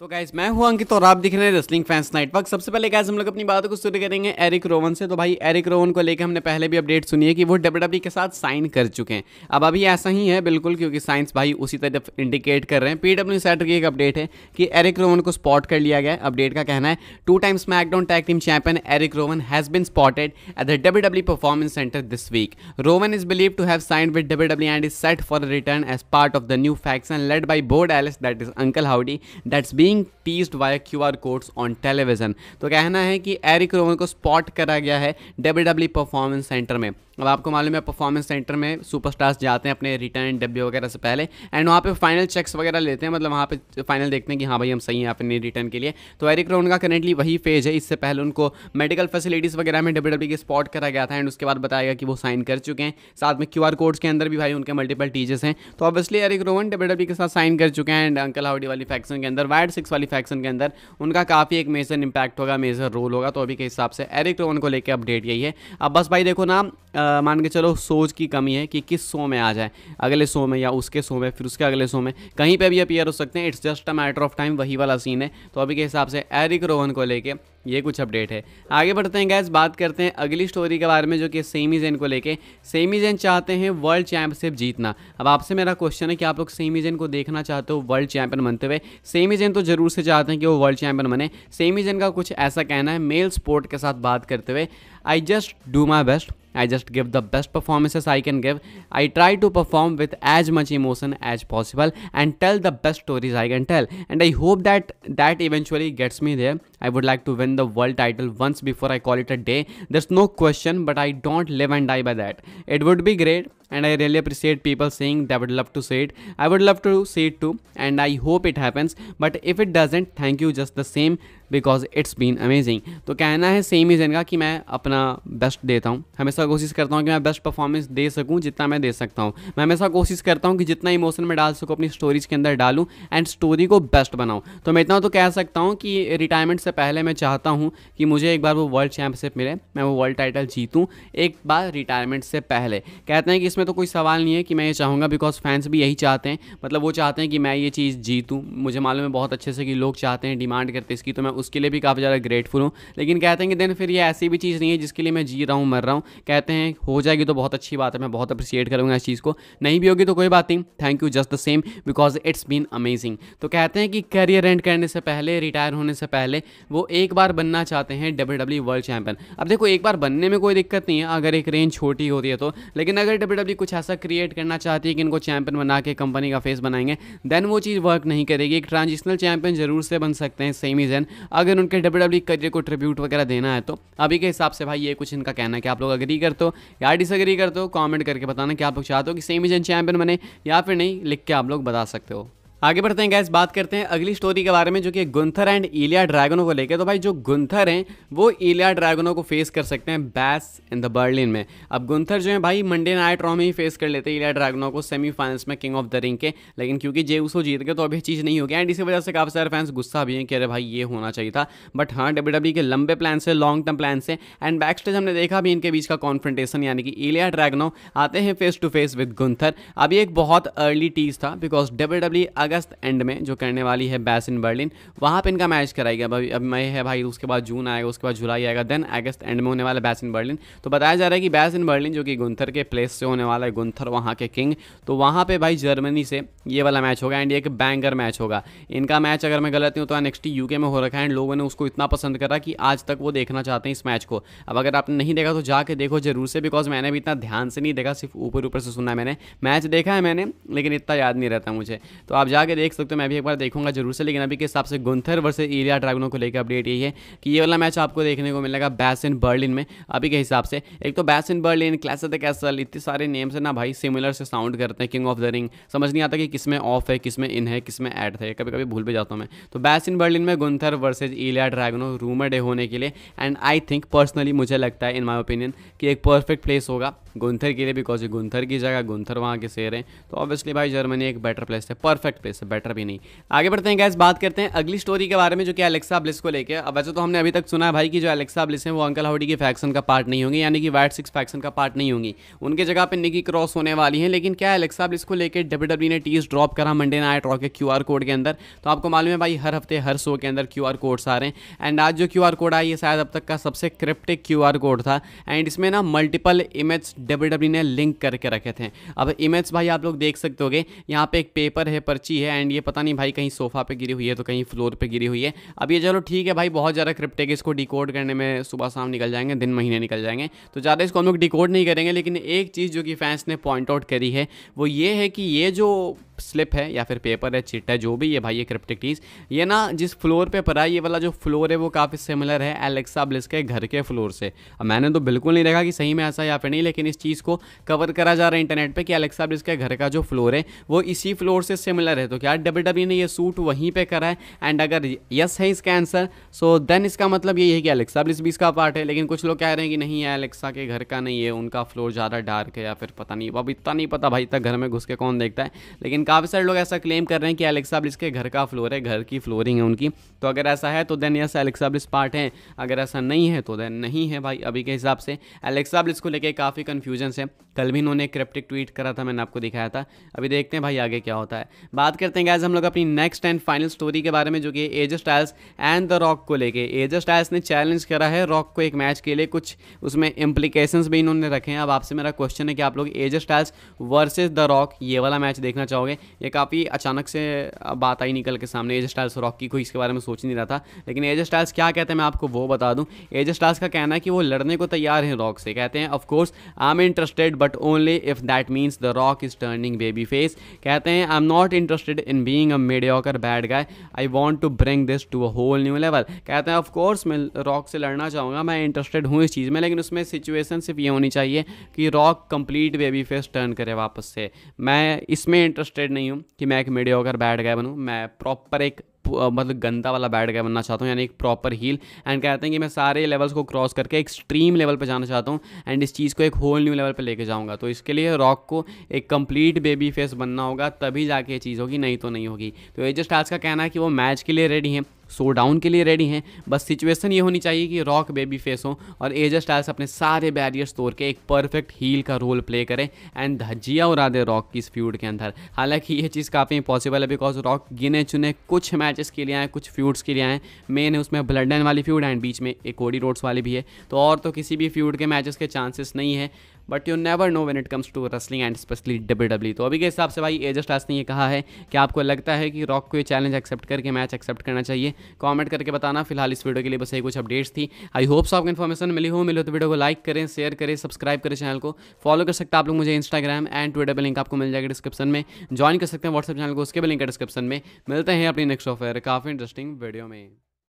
तो गाइज मैं हुआ अंकित और आप दिख रहे हैं रेसलिंग फैंस नेटवर्क सबसे पहले गाइज हम लोग अपनी बात को शुरू करेंगे एरिक रोवन से तो भाई एरिक रोवन को लेकर हमने पहले भी अपडेट सुनी है कि वो डब्ल्यू e के साथ साइन कर चुके हैं अब अभी ऐसा ही है बिल्कुल क्योंकि साइंस भाई उसी तरफ इंडिकेट कर रहे हैं पीडब्ल्यू सेट e की एक अपडेट है कि एरिक रोवन को स्पॉट कर लिया गया अपडेट का कहना है two times SmackDown tag team champion Erik Rowan has been spotted at the W W performance centre this week Rowan is believe to have sign with W W and is set for return as part of the new faction led by बोर्ड Dallas that is Uncle Howdy that's be being teased via Q R codes on television तो कहना है कि Eric Roman को spot करा गया है W W performance centre में अब आपको मालूम है परफॉर्मेंस सेंटर में सुपरस्टार्स जाते हैं अपने रिटर्न डब्बे वगैरह से पहले एंड वहाँ पे फाइनल चेक्स वगैरह लेते हैं मतलब वहाँ पे फाइनल देखते हैं कि हाँ भाई हम सही हैं अपने रिटर्न के लिए तो एरिक रोन का करेंटली वही फेज है इससे पहले उनको मेडिकल फैसिलिटीज़ वगैरह में डब्ल्यू डब्ल्यू e के स्पॉट करा गया था एंड उसके बाद बताया गया कि वो साइन कर चुके हैं साथ में क्यू आर कोड्स के अंदर भी भाई उनके मल्टीपल टीचर्स हैं तो obviously Erik Rowan W W के साथ साइन कर चुके हैं एंड अंकल हाउडी वाली फैक्शन के अंदर वाइड सिक्स वाली फैक्शन के अंदर उनका काफ़ी एक मेजर इंपैक्ट होगा मेजर रोल होगा तो अभी के हिसाब से एरिक रोवन को लेकर अपडेट यही है अब बस भाई देखो ना मान के चलो सोच की कमी है कि किस शो में आ जाए अगले शो में या उसके शो में फिर उसके अगले शो में कहीं पर भी अपियर हो सकते हैं it's just a matter of time वही वाला सीन है तो अभी के हिसाब से एरिक रोहन को लेकर ये कुछ अपडेट है आगे बढ़ते हैं गैस बात करते हैं अगली स्टोरी के बारे में जो कि सेमी जैन को लेके सेमी जैन चाहते हैं वर्ल्ड चैंपियनशिप जीतना अब आपसे मेरा क्वेश्चन है कि आप लोग सेमी जैन को देखना चाहते हो वर्ल्ड चैंपियन बनते हुए सेमी जैन तो जरूर से चाहते हैं कि वो वर्ल्ड चैंपियन बने सेमी जैन का कुछ ऐसा कहना है मेल स्पोर्ट के साथ बात करते हुए I just do my best I just give the best performances I can give. I try to perform with as much emotion as possible and tell the best stories I can tell. And I hope that that eventually gets me there. I would like to win the world title once before I call it a day. There's no question, but I don't live and die by that. It would be great and I really appreciate people saying they would love to see it. I would love to see it too, and I hope it happens. But if it doesn't, thank you just the same because it's been amazing तो कहना है same ही जन का कि मैं अपना best देता हूँ हमेशा कोशिश करता हूँ कि मैं बेस्ट परफॉर्मेंस दे सकूँ जितना मैं दे सकता हूँ मैं हमेशा कोशिश करता हूँ कि जितना इमोशन मैं डाल सकूँ अपनी स्टोरीज के अंदर डालूँ एंड स्टोरी को बेस्ट बनाऊँ तो मैं इतना तो कह सकता हूँ कि रिटायरमेंट से पहले मैं चाहता हूँ कि मुझे एक बार वो वर्ल्ड चैम्पियनशिप मिले मैं वो वर्ल्ड टाइटल जीतूँ एक बार रिटायरमेंट से पहले कहते हैं कि इसमें तो कोई सवाल नहीं है कि मैं ये चाहूँगा बिकॉज फैंस भी यही चाहते हैं मतलब वो चाहते हैं कि मैं ये चीज़ जीतूँ मुझे मालूम है बहुत अच्छे से कि लोग चाहते हैं डिमांड करते हैं इसकी तो मैं उसके लिए भी काफ़ी ज़्यादा ग्रेटफुल हूँ लेकिन कहते हैं कि देन फिर ये ऐसी भी चीज़ नहीं है जिसके लिए मैं जी रहा हूँ मर रहा हूँ कहते हैं हो जाएगी तो बहुत अच्छी बात है मैं बहुत अप्रिशिएट करूँगा इस चीज़ को नहीं भी होगी तो कोई बात नहीं thank you just the same because it's been amazing तो कहते हैं कि करियर एंड करने से पहले रिटायर होने से पहले वो एक बार बनना चाहते हैं डब्ल्यू वर्ल्ड चैंपियन अब देखो एक बार बनने में कोई दिक्कत नहीं है अगर एक रेंज छोटी होती है तो लेकिन अगर डब्ल्यू भी कुछ ऐसा क्रिएट करना चाहती है कि इनको चैंपियन बना के कंपनी का फेस बनाएंगे देन वो चीज़ वर्क नहीं करेगी एक ट्रांजिशनल चैंपियन जरूर से बन सकते हैं सेमी एंड अगर उनके डब्ल्यू डब्ल्यू करियर को ट्रिब्यूट वगैरह देना है तो अभी के हिसाब से भाई ये कुछ इनका कहना है कि आप लोग अग्री कर दो या डिसअग्री कर दो कॉमेंट करके बताना कि आप लोग चाहते हो कि सेमी जैन चैंपियन बने या फिर नहीं लिख के आप लोग बता सकते हो आगे बढ़ते हैं गैस बात करते हैं अगली स्टोरी के बारे में जो कि गुंथर एंड इलिया ड्रैगनों को लेकर तो भाई जो गुंथर हैं वो इलिया ड्रैगनों को फेस कर सकते हैं बैस इन द बर्लिन में अब गुंथर जो है भाई मंडे नाइट रॉ में ही फेस कर लेते हैं इलिया ड्रैगनों को सेमीफाइनल्स में किंग ऑफ द रिंग के लेकिन क्योंकि जे उसको जीत गए तो अभी चीज़ नहीं होगी एंड इसी वजह से काफ़ी सारे फैंस गुस्सा भी हैं कि अरे भाई ये होना चाहिए था बट हाँ डब्ल्यू डब्ल्यू e के लंबे प्लान से लॉन्ग टर्म प्लान से एंड बैक स्टेज हमने देखा भी इनके बीच का कॉन्फ्रेंटेशन यानी कि इलिया ड्रैगनो आते हैं face to face with Gunther अभी एक बहुत अर्ली टीज था बिकॉज डब्ल्यू अगस्त एंड में जो करने वाली है बैस इन बर्लिन वहाँ पे इनका मैच कराई गया अभी अब मई है भाई उसके बाद जून आएगा उसके बाद जुलाई आएगा देन अगस्त एंड में होने वाला बैस इन बर्लिन तो बताया जा रहा है कि बैस इन बर्लिन जो कि गुंथर के प्लेस से होने वाला है गुंथर वहाँ के किंग तो वहाँ पर भाई जर्मनी से ये वाला मैच होगा एंड एक बैंगर मैच होगा इनका मैच अगर मैं गलत हूँ तो नेक्स्ट यूके में हो रखा है एंड लोगों ने उसको इतना पसंद करा कि आज तक वो देखना चाहते हैं इस मैच को अब अगर आपने नहीं देखा तो जाके देखो जरूर से बिकॉज मैंने भी इतना ध्यान से नहीं देखा सिर्फ ऊपर ऊपर से सुना मैंने मैच देखा है मैंने लेकिन इतना याद नहीं रहता मुझे तो आप जाकर देख सकते हो मैं भी एक बार देखूंगा जरूर से लेकिन अभी के हिसाब से गुंथर वर्सेज एरिया ड्रैगनों को लेकर अपडेट यही है कि ये वाला मैच आपको देखने को मिलेगा बैस इन बर्लिन में अभी के हिसाब से एक तो Bash in Berlin Clash the Castle इतने सारे नेम से ना भाई सिमिलर से साउंड करते हैं किंग ऑफ द रिंग समझ नहीं आता कि किस में ऑफ है किस में इन है किस में एड है कभी कभी भूल भी जाता हूँ मैं तो बैस इन बर्लिन में Gunther versus Ilja Dragunov rumoured होने के लिए एंड आई थिंक पर्सनली मुझे लगता है इन माई ओपिनियन कि एक परफेक्ट प्लेस होगा गुंथर के लिए बिकॉज ये गुंथर की जगह गुंथर वहाँ के शेयर हैं तो ऑब्वियसली भाई जर्मनी एक बेटर प्लेस है परफेक्ट प्लेस है बेटर भी नहीं आगे बढ़ते हैं गैस बात करते हैं अगली स्टोरी के बारे में जो कि अलेक्सा ब्लिस को लेकर अब वैसे तो हमने अभी तक सुना है भाई कि जो अलेक्सा ब्लिस है वो अंकल हाउडी की फैक्शन का पार्ट नहीं होंगी यानी कि वाइट सिक्स फैक्शन का पार्ट नहीं होंगी उनके जगह पर निकी क्रॉस होने वाली है लेकिन क्या अलेक्सा ब्लिस को लेकर डब्ल्यू डब्ल्यू e ने टीज ड्रॉप करा मंडे नाइट ट्रॉ के क्यू कोड के अंदर तो आपको मालूम है भाई हर हफ्ते हर शो के अंदर क्यू कोड्स आ रहे हैं एंड आज जो क्यू कोड आया है शायद अब तक का सबसे क्रिप्टिक क्यू कोड था एंड इसमें ना मल्टीपल इमेज डब्ल्यू e ने लिंक करके रखे थे अब इमेज भाई आप लोग देख सकते हो गए यहाँ पे एक पेपर है पर्ची है एंड ये पता नहीं भाई कहीं सोफा पे गिरी हुई है तो कहीं फ्लोर पे गिरी हुई है अब ये चलो ठीक है भाई बहुत ज़्यादा क्रिप्टेक इसको डिकोड करने में सुबह शाम निकल जाएंगे दिन महीने निकल जाएंगे तो ज़्यादा इसको हम लोग डिकोड नहीं करेंगे लेकिन एक चीज़ जो कि फैंस ने पॉइंट आउट करी है वो ये है कि ये जो स्लिप है या फिर पेपर है चिट है जो भी है भाई ये क्रिप्टिक टीज ये ना जिस फ्लोर पे पड़ा है ये वाला जो फ्लोर है वो काफ़ी सिमिलर है एलेक्सा ब्लिस के घर के फ्लोर से अब मैंने तो बिल्कुल नहीं देखा कि सही में ऐसा या फिर नहीं लेकिन इस इस चीज़ को कवर करा जा रहा है इंटरनेट पर कि अलेक्सा ब्लिस के घर का जो फ्लोर है वो इसी फ्लोर से सिमिलर है तो क्या डब्ल्यू डब्ल्यू e ने ये सूट वहीं पर करा है एंड अगर यस है इसका आंसर सो देन इसका मतलब यही है कि अलेक्सा ब्लिस भी इसका पार्ट है लेकिन कुछ लोग कह रहे हैं कि नहीं है अलेक्सा के घर का नहीं है उनका फ्लोर ज़्यादा डार्क है या फिर पता नहीं अब इतना नहीं पता भाई तक घर में घुस के कौन देखता है लेकिन काफ़ी सारे लोग ऐसा क्लेम कर रहे हैं कि अलेक्सा ब्लिस के घर का फ्लोर है घर की फ्लोरिंग है उनकी तो अगर ऐसा है तो then yes Alexa Bliss part है अगर ऐसा नहीं है तो देन नहीं है भाई अभी के हिसाब से अलेक्सा ब्लिस को लेकर काफ़ी कन्फ्यूज कन्फ्यूजन है कल भी इन्होंने क्रिप्टिक ट्वीट करा था मैंने आपको दिखाया था अभी देखते हैं भाई आगे क्या होता है बात करते हैं गैज हम लोग अपनी नेक्स्ट एंड फाइनल स्टोरी के बारे में जो कि AJ Styles and the Rock को लेके एज स्टाइल्स ने चैलेंज करा है रॉक को एक मैच के लिए कुछ उसमें इम्प्लीकेशन भी इन्होंने रखे हैं अब आपसे मेरा क्वेश्चन है कि आप लोग AJ Styles versus the Rock ये वाला मैच देखना चाहोगे ये काफ़ी अचानक से बात आई निकल के सामने एज स्टाइल्स रॉक की कोई इसके बारे में सोच नहीं रहा था लेकिन एज स्टाइल्स क्या कहते हैं मैं आपको वो बता दूँ एज स्टाइल्स का कहना है कि वो लड़ने को तैयार हैं रॉक से कहते हैं of course I am interested but only if that means the Rock is turning baby face कहते हैं I am not interested in being a mediocre bad guy I want to bring this to a whole new level कहते हैं of course मैं rock से लड़ना चाहूँगा मैं interested हूँ इस चीज़ में लेकिन उसमें सिचुएसन सिर्फ ये होनी चाहिए कि Rock complete baby face turn करे वापस से मैं इसमें इंटरेस्टेड नहीं हूँ कि मैं एक मेडियोकर बैड गाय बनूँ मैं प्रॉपर एक मतलब गंदा वाला बैड गाय बनना चाहता हूँ यानी एक प्रॉपर हील एंड कहते हैं कि मैं सारे लेवल्स को क्रॉस करके एक्सट्रीम लेवल पर जाना चाहता हूँ एंड इस चीज़ को एक होल न्यू लेवल पर लेके जाऊँगा तो इसके लिए रॉक को एक कंप्लीट बेबी फेस बनना होगा तभी जाके ये चीज़ होगी नहीं तो नहीं होगी तो ये जस्ट आज का कहना है कि वो मैच के लिए रेडी हैं सो डाउन के लिए रेडी हैं बस सिचुएशन ये होनी चाहिए कि रॉक बेबी फेस हो और एज स्टाइल्स अपने सारे बैरियर्स तोड़ के एक परफेक्ट हील का रोल प्ले करें एंड धज्जिया उड़ा दे रॉक की इस फ्यूड के अंदर हालांकि ये चीज़ काफ़ी इंपॉसिबल है बिकॉज रॉक गिने चुने कुछ मैचेस के लिए आए कुछ फ्यूड्स के लिए आए मेन है उसमें ब्लड एंड वाली फ्यूड एंड बीच में एक कोडी रोड्स वाली भी है तो और तो किसी भी फ्यूड के मैचेस के चांसेस नहीं है but you never know when it comes to wrestling and specially W W तो अभी के हिसाब से भाई एजस्ट आज ने यह कहा है कि आपको लगता है कि रॉक को ये चैलेंज एक्सेप्ट करके मैच एक्सेप्ट करना चाहिए कॉमेंट करके बताना फिलहाल इस वीडियो के लिए बस ये कुछ अपडेट्स थी आई होप्स आपको इन्फॉर्मेशन मिली हो मिले तो वीडियो को लाइक करें शेयर करें सब्सक्राइब करें चैनल को फॉलो कर सकते हैं आप लोग मुझे इंस्टाग्राम एंड ट्विटर पर लिंक आपको मिल जाएगा डिस्क्रिप्शन में ज्वाइन कर सकते हैं व्हाट्सअप चैनल को उसके भी लिंक है डिस्क्रिप्शन में मिलते हैं अपनी नेक्स्ट ऑफर काफ़ी इंटरेस्टिंग वीडियो में